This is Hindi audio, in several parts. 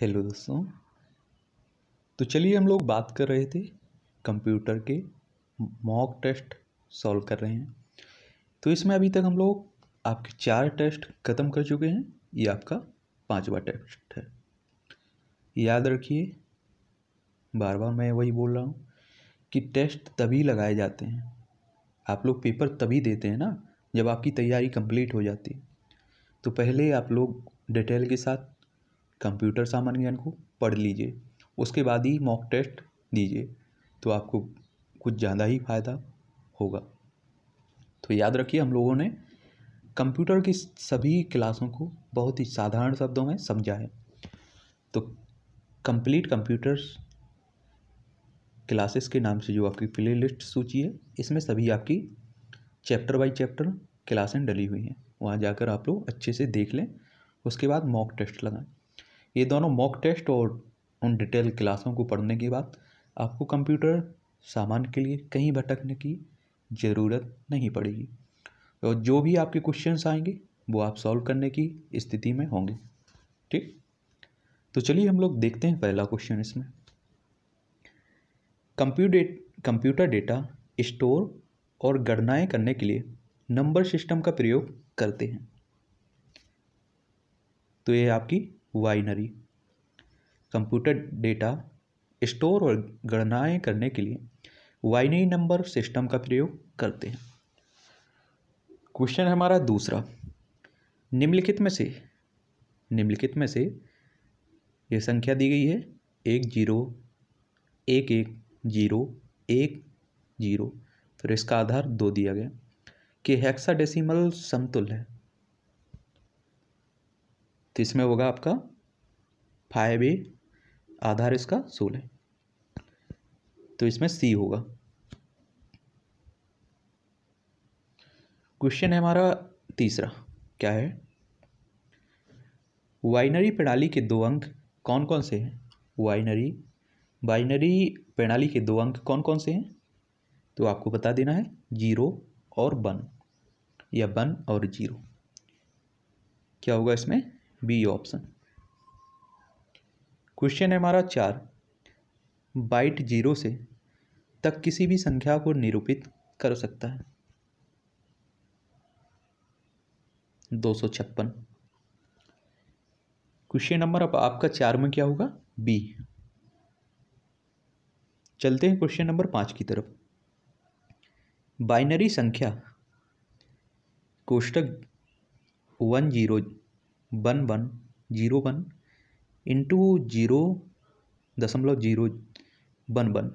हेलो दोस्तों तो चलिए हम लोग बात कर रहे थे कंप्यूटर के मॉक टेस्ट सॉल्व कर रहे हैं तो इसमें अभी तक हम लोग आपके चार टेस्ट ख़त्म कर चुके हैं ये आपका पांचवा टेस्ट है याद रखिए बार बार मैं वही बोल रहा हूँ कि टेस्ट तभी लगाए जाते हैं आप लोग पेपर तभी देते हैं ना जब आपकी तैयारी कंप्लीट हो जाती है तो पहले आप लोग डिटेल के साथ कंप्यूटर सामान्य ज्ञान को पढ़ लीजिए उसके बाद ही मॉक टेस्ट दीजिए तो आपको कुछ ज़्यादा ही फायदा होगा तो याद रखिए हम लोगों ने कंप्यूटर की सभी क्लासों को बहुत ही साधारण शब्दों में समझा है तो कंप्लीट कंप्यूटर्स क्लासेस के नाम से जो आपकी प्ले लिस्ट सूची है इसमें सभी आपकी चैप्टर बाई चैप्टर क्लासें डली हुई हैं वहाँ जाकर आप लोग अच्छे से देख लें उसके बाद मॉक टेस्ट लगाएं ये दोनों मॉक टेस्ट और उन डिटेल क्लासों को पढ़ने के बाद आपको कंप्यूटर सामान के लिए कहीं भटकने की ज़रूरत नहीं पड़ेगी और जो भी आपके क्वेश्चंस आएंगे वो आप सॉल्व करने की स्थिति में होंगे ठीक तो चलिए हम लोग देखते हैं पहला क्वेश्चन इसमें कंप्यूटेट कंप्यूटर डेटा स्टोर और गणनाएं करने के लिए नंबर सिस्टम का प्रयोग करते हैं तो ये आपकी वाइनरी कंप्यूटर डेटा स्टोर और गणनाएं करने के लिए वाइनरी नंबर सिस्टम का प्रयोग करते हैं क्वेश्चन है हमारा दूसरा निम्नलिखित में से निम्नलिखित में से ये संख्या दी गई है एक जीरो एक एक जीरो एक जीरो फिर इसका आधार दो दिया गया कि हेक्साडेसिमल समतुल्य है तो इसमें होगा आपका फाइव ए आधार इसका सोलह तो इसमें सी होगा क्वेश्चन है हमारा तीसरा क्या है वाइनरी प्रणाली के दो अंक कौन कौन से हैं वाइनरी बाइनरी प्रणाली के दो अंक कौन कौन से हैं तो आपको बता देना है जीरो और वन या वन और जीरो क्या होगा इसमें बी ऑप्शन क्वेश्चन है हमारा चार बाइट जीरो से तक किसी भी संख्या को निरूपित कर सकता है दो सौ छप्पन क्वेश्चन नंबर अब आपका चार में क्या होगा बी चलते हैं क्वेश्चन नंबर पाँच की तरफ बाइनरी संख्या कोष्टक one zero one one zero one into zero दशमलव जीरो वन वन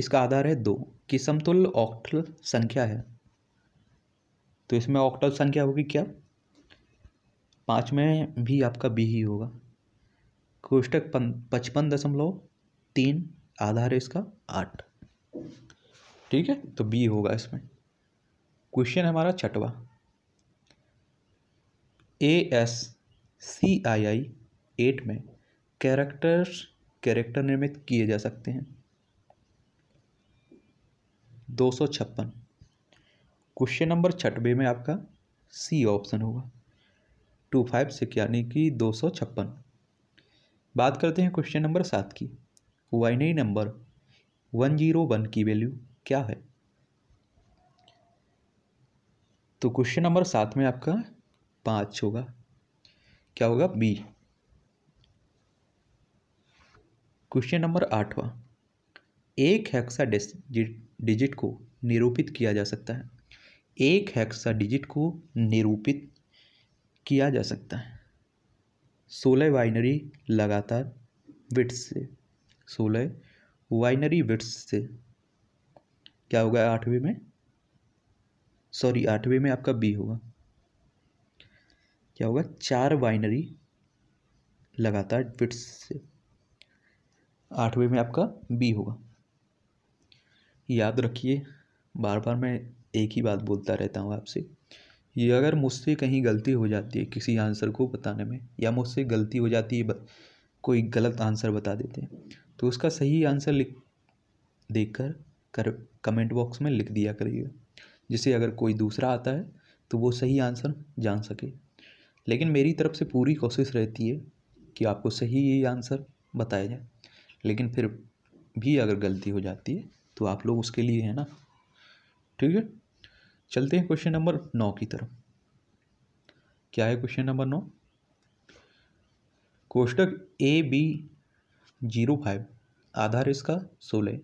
इसका आधार है दो कि समतुल ऑक्टल संख्या है तो इसमें ऑक्टल संख्या होगी क्या पाँच में भी आपका बी ही होगा कोष्टक पचपन दशमलव तीन आधार है इसका आठ ठीक है तो बी होगा इसमें क्वेश्चन हमारा छठवा A S C I I eight में कैरेक्टर्स कैरेक्टर निर्मित किए जा सकते हैं दो सौ छप्पन क्वेश्चन नंबर छठवे में आपका सी ऑप्शन होगा टू फाइव सिक्स यानी कि दो सौ छप्पन बात करते हैं क्वेश्चन नंबर सात की binary number one zero one की वैल्यू क्या है तो क्वेश्चन नंबर सात में आपका पाँच होगा क्या होगा बी क्वेश्चन नंबर आठवा एक हेक्सा डिजिट को निरूपित किया जा सकता है एक हेक्सा डिजिट को निरूपित किया जा सकता है सोलह वाइनरी लगातार विट्स से सोलह वाइनरी विट्स से क्या होगा आठवें में सॉरी आठवें में आपका बी होगा क्या होगा चार बाइनरी लगातार बिट्स से आठवें में आपका बी होगा याद रखिए बार बार मैं एक ही बात बोलता रहता हूँ आपसे ये अगर मुझसे कहीं गलती हो जाती है किसी आंसर को बताने में या मुझसे गलती हो जाती है कोई गलत आंसर बता देते हैं तो उसका सही आंसर लिख देख कर, कर कमेंट बॉक्स में लिख दिया करिएगा जिसे अगर कोई दूसरा आता है तो वो सही आंसर जान सके लेकिन मेरी तरफ से पूरी कोशिश रहती है कि आपको सही ये आंसर बताया जाए लेकिन फिर भी अगर गलती हो जाती है तो आप लोग उसके लिए है ना ठीक है चलते हैं क्वेश्चन नंबर नौ की तरफ क्या है क्वेश्चन नंबर नौ कोष्टक ए बी जीरो फाइव आधार इसका सोलह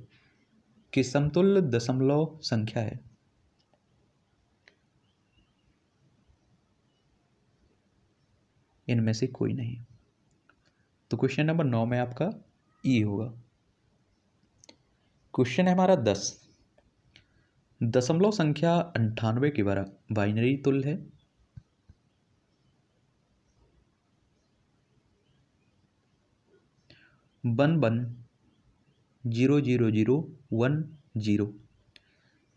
के समतुल्य दशमलव संख्या है इनमें से कोई नहीं तो क्वेश्चन नंबर नौ में आपका ई e होगा क्वेश्चन है हमारा दस दशमलव संख्या अंठानवे की बारह बाइनरी तुल है one one zero zero zero one zero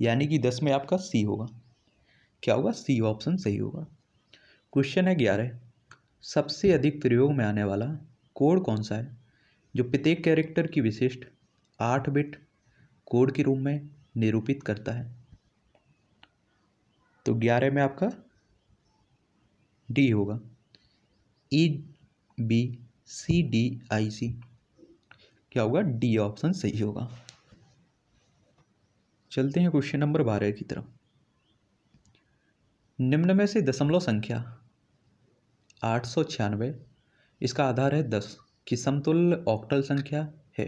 यानी कि दस में आपका सी होगा क्या होगा सी ऑप्शन सही होगा क्वेश्चन है ग्यारह सबसे अधिक प्रयोग में आने वाला कोड कौन सा है जो प्रत्येक कैरेक्टर की विशिष्ट आठ बिट कोड के रूप में निरूपित करता है तो ग्यारह में आपका डी होगा E B C D I सी क्या होगा डी ऑप्शन सही होगा चलते हैं क्वेश्चन नंबर बारह की तरफ निम्न में से दशमलव संख्या आठ सौ छियानवे इसका आधार है दस कि समतुल्य ऑक्टल संख्या है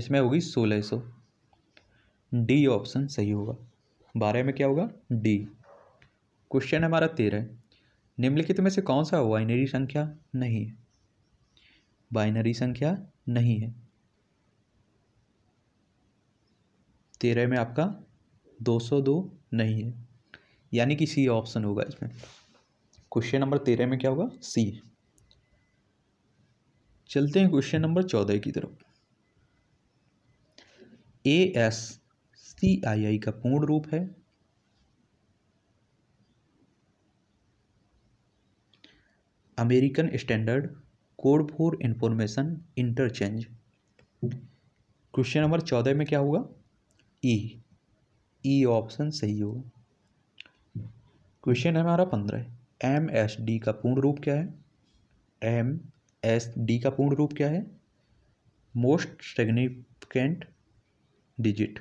इसमें होगी सोलह सौ डी ऑप्शन सही होगा बारह में क्या होगा डी क्वेश्चन हमारा तेरह निम्नलिखित में से कौन सा बाइनरी संख्या नहीं है बाइनरी संख्या नहीं है तेरह में आपका दो सौ दो नहीं है यानी कि सी ऑप्शन होगा इसमें क्वेश्चन नंबर तेरह में क्या होगा सी चलते हैं क्वेश्चन नंबर चौदह की तरफ ए एस सी आई आई का पूर्ण रूप है American standard code for information interchange question number चौदह में क्या होगा E e, E e option सही होगा क्वेश्चन है हमारा पंद्रह एम एस डी का पूर्ण रूप क्या है एम एस डी का पूर्ण रूप क्या है मोस्ट सिग्निफिकेंट डिजिट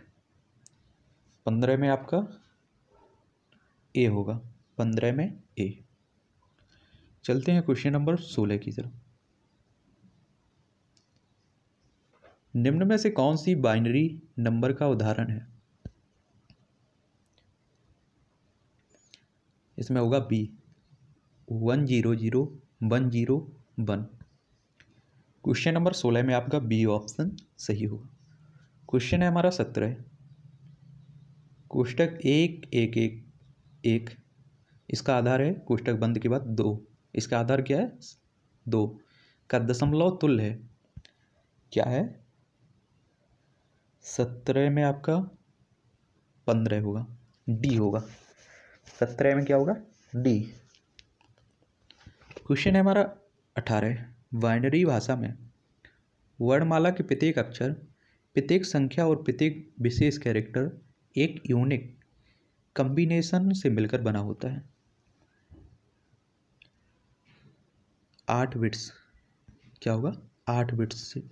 पंद्रह में आपका ए होगा पंद्रह में ए चलते हैं क्वेश्चन नंबर सोलह की तरफ निम्न में से कौन सी बाइनरी नंबर का उदाहरण है इसमें होगा B one zero zero one zero one question number सोलह में आपका बी ऑप्शन सही होगा क्वेश्चन है हमारा सत्रह कोष्टक एक एक एक एक इसका आधार है कोष्टक बंद के बाद दो इसका आधार क्या है दो का दशमलव तुल्य है क्या है सत्रह में आपका पंद्रह होगा डी होगा सत्रह में क्या होगा डी क्वेश्चन है हमारा अठारह वाइनरी भाषा में वर्णमाला के प्रत्येक अक्षर प्रत्येक संख्या और प्रत्येक विशेष कैरेक्टर एक यूनिक कम्बिनेशन से मिलकर बना होता है आठ बिट्स क्या होगा आठ बिट्स से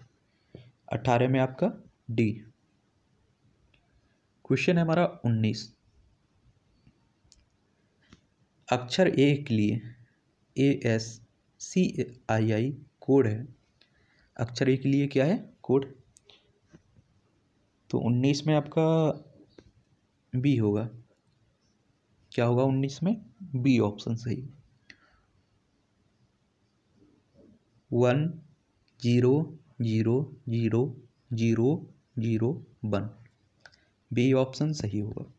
अट्ठारह में आपका डी क्वेश्चन है हमारा उन्नीस अक्षर ए के लिए ए S C I I code है अक्षर ए के लिए क्या है कोड तो उन्नीस में आपका बी होगा क्या होगा उन्नीस में बी ऑप्शन सही one zero zero zero zero zero one B option सही होगा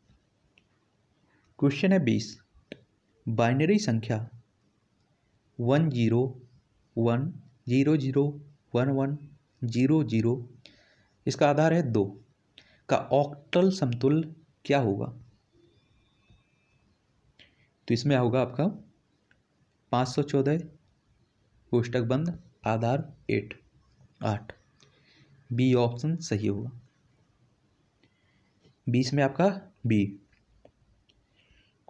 क्वेश्चन है बीस बाइनरी संख्या one zero one zero zero one one zero zero इसका आधार है दो का ऑक्टल समतुल क्या होगा तो इसमें होगा आपका पाँच सौ चौदह कोष्टक बंद आधार एट आठ बी ऑप्शन सही होगा बीस में आपका बी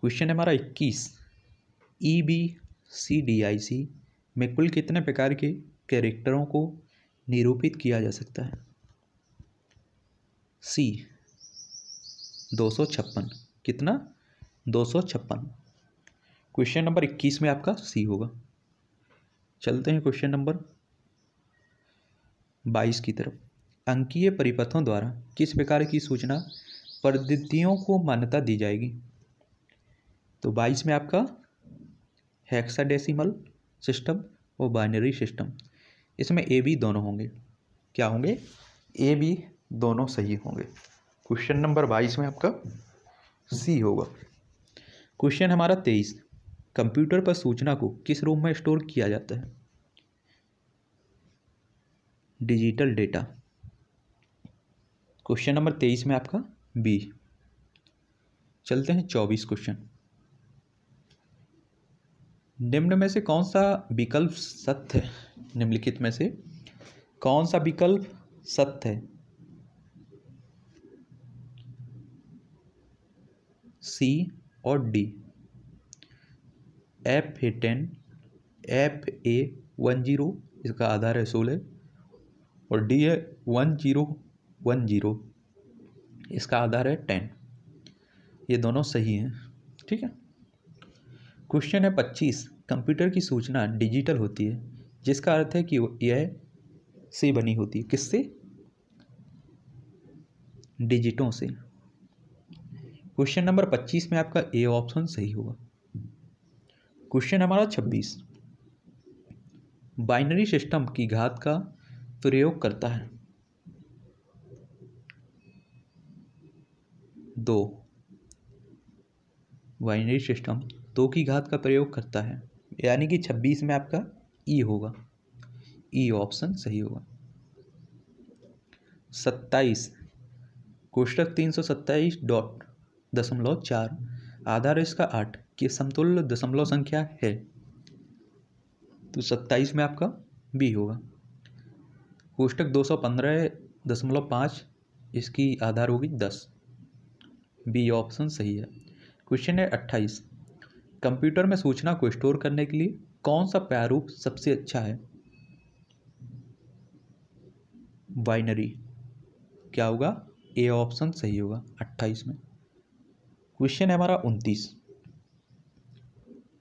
क्वेश्चन है हमारा इक्कीस E B C D I सी में कुल कितने प्रकार के कैरेक्टरों को निरूपित किया जा सकता है सी दो सौ छप्पन कितना दो सौ छप्पन क्वेश्चन नंबर इक्कीस में आपका सी होगा चलते हैं क्वेश्चन नंबर बाईस की तरफ अंकीय परिपथों द्वारा किस प्रकार की सूचना पद्धतियों को मान्यता दी जाएगी तो बाईस में आपका हेक्साडेसिमल सिस्टम और बाइनरी सिस्टम इसमें ए बी दोनों होंगे क्या होंगे ए बी दोनों सही होंगे क्वेश्चन नंबर बाईस में आपका सी होगा क्वेश्चन हमारा तेईस कंप्यूटर पर सूचना को किस रूप में स्टोर किया जाता है डिजिटल डेटा क्वेश्चन नंबर तेईस में आपका बी चलते हैं चौबीस क्वेश्चन निम्न में से कौन सा विकल्प सत्य है निम्नलिखित में से कौन सा विकल्प सत्य है सी और D F A ten F A one zero इसका आधार है सोलह और डी है वन जीरो वन जीरो इसका आधार है टेन ये दोनों सही हैं ठीक है क्वेश्चन है पच्चीस कंप्यूटर की सूचना डिजिटल होती है जिसका अर्थ है कि यह से बनी होती है किससे डिजिटों से क्वेश्चन नंबर पच्चीस में आपका ए ऑप्शन सही होगा क्वेश्चन हमारा छब्बीस बाइनरी सिस्टम की घात का प्रयोग करता है दो बाइनरी सिस्टम दो की घात का प्रयोग करता है यानी कि छब्बीस में आपका ई e होगा ई e ऑप्शन सही होगा सत्ताईस कोष्टक तीन सौ सत्ताईस डॉट दशमलव चार आधार इसका आठ के समतुल्य दशमलव संख्या है तो सत्ताईस में आपका बी होगा कोष्टक दो सौ पंद्रह दशमलव पाँच इसकी आधार होगी दस बी ऑप्शन सही है क्वेश्चन है अट्ठाईस कंप्यूटर में सूचना को स्टोर करने के लिए कौन सा प्रारूप सबसे अच्छा है बाइनरी क्या होगा ए ऑप्शन सही होगा अट्ठाईस में क्वेश्चन है हमारा उनतीस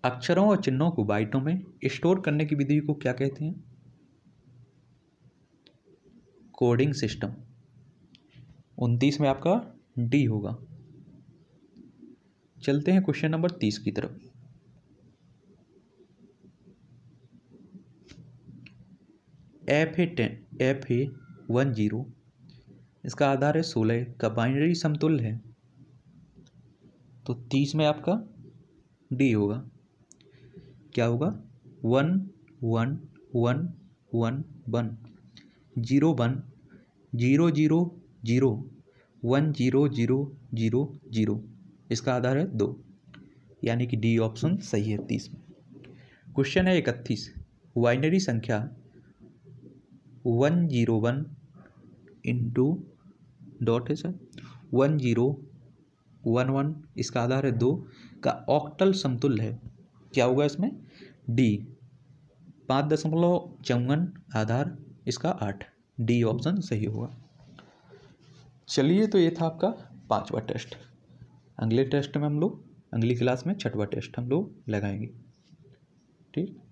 अक्षरों और चिन्हों को बाइटों में स्टोर करने की विधि को क्या कहते हैं कोडिंग सिस्टम उनतीस में आपका डी होगा चलते हैं क्वेश्चन नंबर तीस की तरफ F A ten F A one zero इसका आधार है सोलह का बाइनरी समतुल है तो तीस में आपका डी होगा क्या होगा one one one one one zero one zero zero zero one zero zero zero zero इसका आधार है दो यानी कि डी ऑप्शन सही है तीस में क्वेश्चन है इकतीस वाइनरी संख्या one zero one into dot है sir one zero one one इसका आधार है दो का ऑक्टल समतुल है क्या होगा इसमें डी पाँच दशमलव चौवन आधार इसका आठ डी ऑप्शन सही होगा चलिए तो ये था आपका पांचवा टेस्ट अगले टेस्ट में हम लोग अगली क्लास में छठवा टेस्ट हम लोग लगाएंगे ठीक